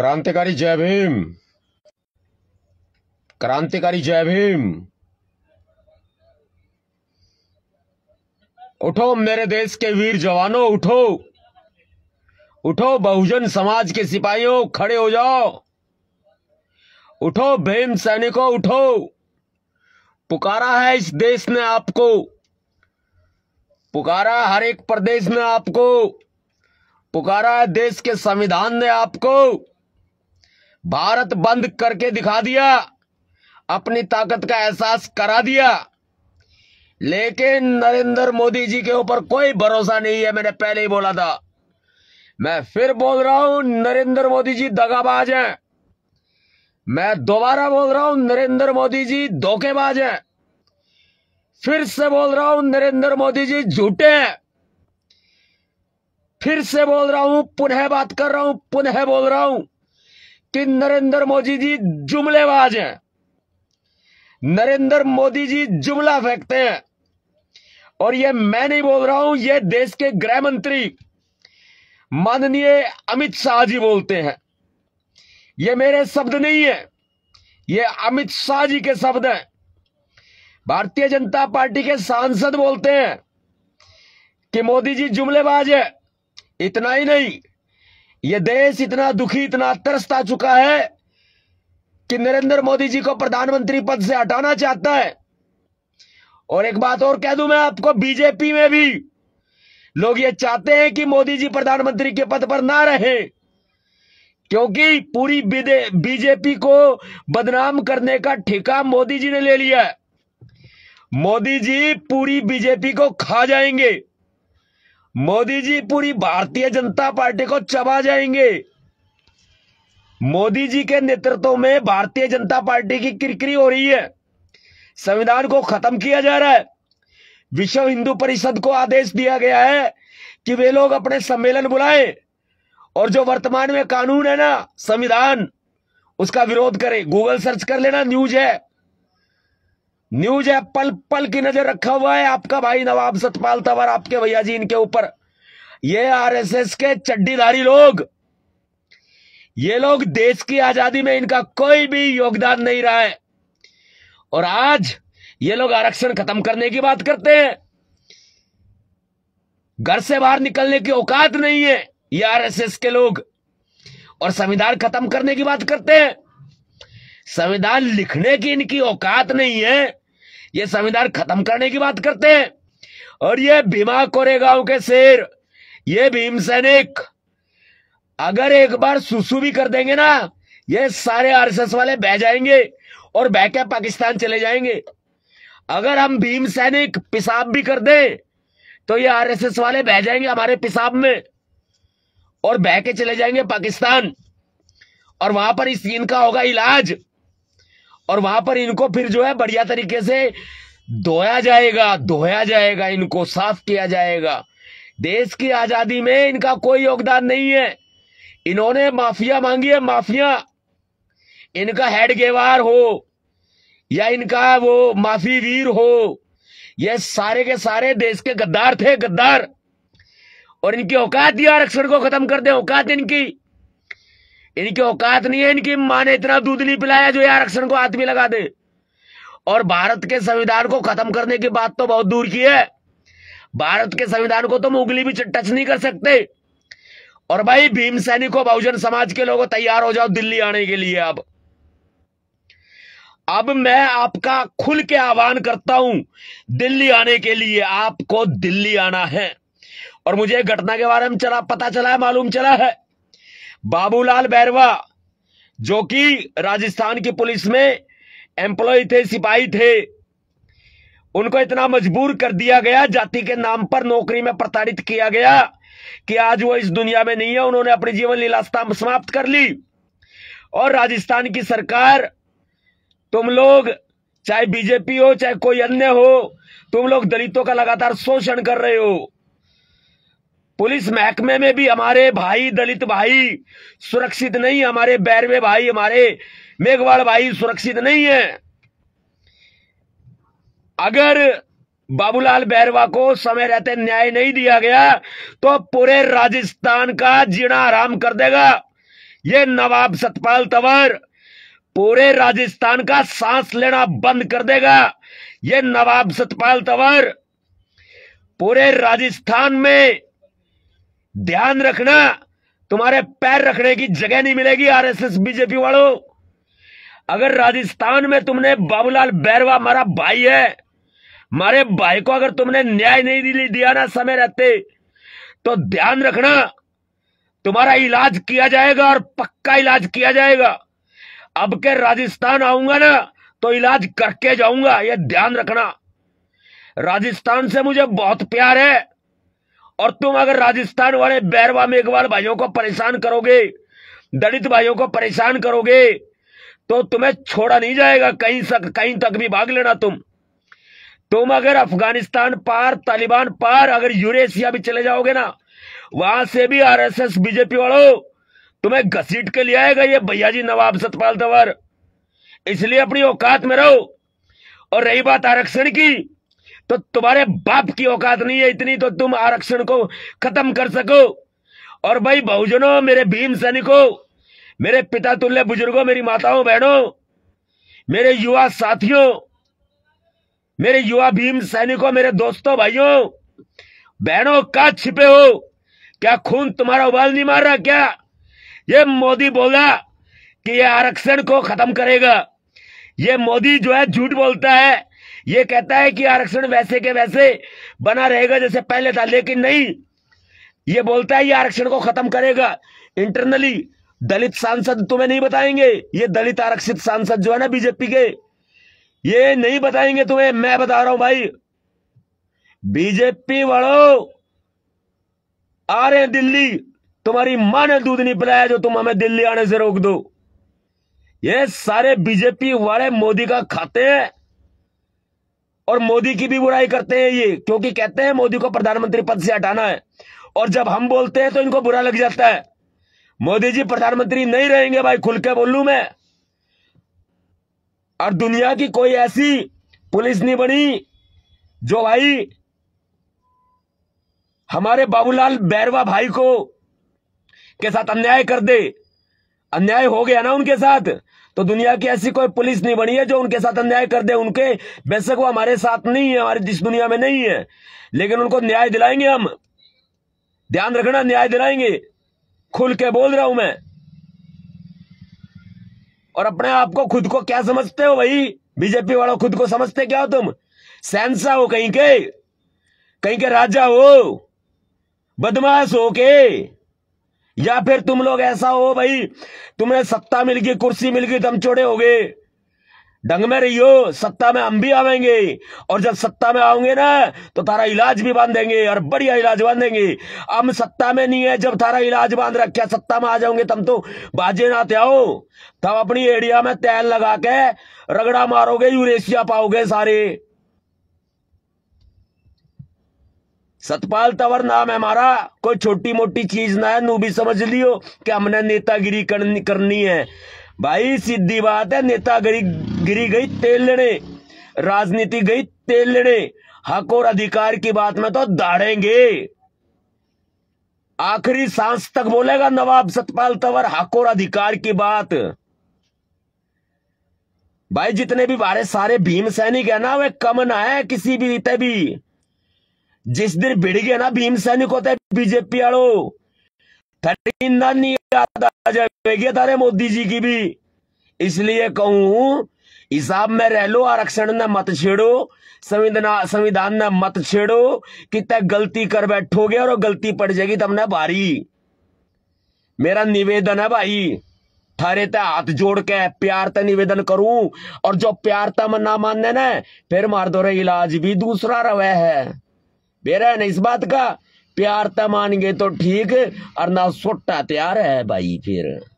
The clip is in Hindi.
क्रांतिकारी जय भीम क्रांतिकारी जय भीम उठो मेरे देश के वीर जवानों उठो उठो बहुजन समाज के सिपाहियों खड़े हो जाओ उठो भीम सैनिकों उठो पुकारा है इस देश ने आपको पुकारा हर एक प्रदेश ने आपको पुकारा है देश के संविधान ने आपको भारत बंद करके दिखा दिया अपनी ताकत का एहसास करा दिया लेकिन नरेंद्र मोदी जी के ऊपर कोई भरोसा नहीं है मैंने पहले ही बोला था मैं फिर बोल रहा हूं नरेंद्र मोदी जी दगाबाज हैं मैं दोबारा बोल रहा हूं नरेंद्र मोदी जी धोखेबाज हैं फिर से बोल रहा हूं नरेंद्र मोदी जी झूठे हैं फिर से बोल रहा हूं पुनः बात कर रहा हूं पुनः बोल रहा हूं कि नरेंद्र मोदी जी जुमलेबाज हैं नरेंद्र मोदी जी जुमला फेंकते हैं और ये मैं नहीं बोल रहा हूं ये देश के गृह मंत्री माननीय अमित शाह जी बोलते हैं ये मेरे शब्द नहीं है ये अमित शाह जी के शब्द हैं भारतीय जनता पार्टी के सांसद बोलते हैं कि मोदी जी जुमलेबाज है इतना ही नहीं ये देश इतना दुखी इतना तरसता चुका है कि नरेंद्र मोदी जी को प्रधानमंत्री पद से हटाना चाहता है और एक बात और कह दू मैं आपको बीजेपी में भी लोग ये चाहते हैं कि मोदी जी प्रधानमंत्री के पद पर ना रहे क्योंकि पूरी बीजेपी को बदनाम करने का ठेका मोदी जी ने ले लिया है मोदी जी पूरी बीजेपी को खा जाएंगे मोदी जी पूरी भारतीय जनता पार्टी को चबा जाएंगे मोदी जी के नेतृत्व में भारतीय जनता पार्टी की किरकिरी हो रही है संविधान को खत्म किया जा रहा है विश्व हिंदू परिषद को आदेश दिया गया है कि वे लोग अपने सम्मेलन बुलाएं और जो वर्तमान में कानून है ना संविधान उसका विरोध करें गूगल सर्च कर लेना न्यूज है न्यूज ऐप पल पल की नजर रखा हुआ है आपका भाई नवाब सतपाल तवर आपके भैया जी इनके ऊपर ये आरएसएस के चड्डीधारी लोग ये लोग देश की आजादी में इनका कोई भी योगदान नहीं रहा है और आज ये लोग आरक्षण खत्म करने की बात करते हैं घर से बाहर निकलने की औकात नहीं है ये आरएसएस के लोग और संविधान खत्म करने की बात करते हैं संविधान लिखने की इनकी औकात नहीं है ये संविधान खत्म करने की बात करते हैं और ये भीमा कोरेगांव के शेर ये भीम सैनिक अगर एक बार सुसु भी कर देंगे ना ये सारे आरएसएस वाले बह जाएंगे और बह के पाकिस्तान चले जाएंगे अगर हम भीम सैनिक पिसाब भी कर दें तो ये आरएसएस वाले बह जाएंगे हमारे पिसाब में और बह के चले जाएंगे पाकिस्तान और वहां पर इस इनका होगा इलाज और वहां पर इनको फिर जो है बढ़िया तरीके से धोया जाएगा धोया जाएगा इनको साफ किया जाएगा देश की आजादी में इनका कोई योगदान नहीं है इन्होंने माफिया मांगी है माफिया इनका हेड गेवार हो या इनका वो माफी वीर हो ये सारे के सारे देश के गद्दार थे गद्दार और इनकी औकात दिया आरक्षण को खत्म कर दे औकात इनकी इनकी औकात नहीं है इनकी माँ ने इतना दूध नहीं पिलाया जो ये आरक्षण को हाथ भी लगा दे और भारत के संविधान को खत्म करने की बात तो बहुत दूर की है भारत के संविधान को तो मुगली भी टच नहीं कर सकते और भाई भीम सैनिक और बहुजन समाज के लोगों तैयार हो जाओ दिल्ली आने के लिए अब अब मैं आपका खुल के आह्वान करता हूं दिल्ली आने के लिए आपको दिल्ली आना है और मुझे घटना के बारे में चला पता चला है मालूम चला है बाबूलाल बैरवा जो कि राजस्थान की पुलिस में एम्प्लॉय थे सिपाही थे उनको इतना मजबूर कर दिया गया जाति के नाम पर नौकरी में प्रताड़ित किया गया कि आज वो इस दुनिया में नहीं है उन्होंने अपनी जीवन लीला समाप्त कर ली और राजस्थान की सरकार तुम लोग चाहे बीजेपी हो चाहे कोई अन्य हो तुम लोग दलितों का लगातार शोषण कर रहे हो पुलिस महकमे में भी हमारे भाई दलित भाई सुरक्षित नहीं हमारे बैरवे भाई हमारे मेघवाड़ भाई सुरक्षित नहीं है अगर बाबूलाल बैरवा को समय रहते न्याय नहीं दिया गया तो पूरे राजस्थान का जीना आराम कर देगा ये नवाब सतपाल तवर पूरे राजस्थान का सांस लेना बंद कर देगा ये नवाब सतपाल तवर पूरे राजस्थान में ध्यान रखना तुम्हारे पैर रखने की जगह नहीं मिलेगी आरएसएस बीजेपी वालों अगर राजस्थान में तुमने बाबूलाल बैरवा मारा भाई है मारे भाई को अगर तुमने न्याय नहीं दिया ना समय रहते तो ध्यान रखना तुम्हारा इलाज किया जाएगा और पक्का इलाज किया जाएगा अब के राजस्थान आऊंगा ना तो इलाज करके जाऊंगा यह ध्यान रखना राजस्थान से मुझे बहुत प्यार है और तुम अगर राजस्थान वाले बैरवा मेघवाल भाइयों को परेशान करोगे दलित भाइयों को परेशान करोगे तो तुम्हें छोड़ा नहीं जाएगा कहीं सक, कहीं तक भी भाग लेना तुम तुम अगर अफगानिस्तान पार तालिबान पार अगर यूरेशिया भी चले जाओगे ना वहां से भी आरएसएस बीजेपी वालों तुम्हें घसीट के लिए आएगा ये भैया जी नवाब सतपाल तवर इसलिए अपनी औकात में रहो और रही बात आरक्षण की तो तुम्हारे बाप की औकात नहीं है इतनी तो तुम आरक्षण को खत्म कर सको और भाई बहुजनों मेरे भीम सैनिकों मेरे पिता तुल्य बुजुर्गों मेरी माताओं बहनों मेरे युवा साथियों मेरे युवा भीम सैनिकों मेरे दोस्तों भाइयों बहनों का छिपे हो क्या खून तुम्हारा उबाल नहीं मार रहा क्या ये मोदी बोला कि ये आरक्षण को खत्म करेगा ये मोदी जो है झूठ बोलता है ये कहता है कि आरक्षण वैसे के वैसे बना रहेगा जैसे पहले था लेकिन नहीं ये बोलता है ये आरक्षण को खत्म करेगा इंटरनली दलित सांसद तुम्हें नहीं बताएंगे ये दलित आरक्षित सांसद जो है ना बीजेपी के ये नहीं बताएंगे तुम्हें मैं बता रहा हूं भाई बीजेपी वालों आ रहे दिल्ली तुम्हारी मां ने दूध नहीं पिलाया जो तुम हमें दिल्ली आने से रोक दो ये सारे बीजेपी वाले मोदी का खाते हैं और मोदी की भी बुराई करते हैं ये क्योंकि कहते हैं मोदी को प्रधानमंत्री पद से हटाना है और जब हम बोलते हैं तो इनको बुरा लग जाता है मोदी जी प्रधानमंत्री नहीं रहेंगे भाई खुल के बोलू मैं और दुनिया की कोई ऐसी पुलिस नहीं बनी जो भाई हमारे बाबूलाल बैरवा भाई को के साथ अन्याय कर दे अन्याय हो गया ना उनके साथ तो दुनिया की ऐसी कोई पुलिस नहीं बनी है जो उनके साथ अन्याय कर दे उनके बेशक वो हमारे साथ नहीं है हमारे जिस दुनिया में नहीं है लेकिन उनको न्याय दिलाएंगे हम ध्यान रखना न्याय दिलाएंगे खुल के बोल रहा हूं मैं और अपने आप को खुद को क्या समझते हो भाई बीजेपी वालों खुद को समझते क्या हो तुम सैनसा हो कहीं के कहीं के राजा हो बदमाश हो के या फिर तुम लोग ऐसा हो भाई तुम्हें सत्ता मिल गई कुर्सी मिल गई दम चौड़े हो गए ढंग में रहियो सत्ता में हम भी आवेंगे और जब सत्ता में आओगे ना तो तारा इलाज भी बांध देंगे और बढ़िया इलाज बांधेंगे हम सत्ता में नहीं है जब तारा इलाज बांध रखे सत्ता में आ जाओगे तब तो बाजे ना ते आओ तब अपनी एरिया में तेल लगा के रगड़ा मारोगे यूरेशिया पाओगे सारे सतपाल तंवर नाम है हमारा कोई छोटी मोटी चीज ना है नू भी समझ लियो कि हमने नेतागिरी करनी है भाई सीधी बात है नेतागिरी गिरी गई तेल लेने राजनीति गई तेल लेने हक और अधिकार की बात में तो दाड़ेंगे आखिरी सांस तक बोलेगा नवाब सतपाल तवर हक और अधिकार की बात भाई जितने भी बारे सारे भीम सैनिक है ना वे कम ना है किसी भी रीते भी जिस दिन भिड़ गया ना भीम सैनिक होते बीजेपी आलो थर्टीन नहीं मोदी जी की भी इसलिए कहू हिसाब में रह लो आरक्षण ने मत छेड़ो संविधान संविधान ने मत छेड़ो कित गलती कर बैठोगे और गलती पड़ जाएगी तुमने भारी मेरा निवेदन है भाई थारे ते हाथ जोड़ के प्यार ते निवेदन करूं और जो प्यार तम ना मानने ना फिर मार दो रे इलाज भी दूसरा रवे है बेरहन इस बात का प्यार तमानगे तो ठीक और ना सुट्टा तैयार है भाई फिर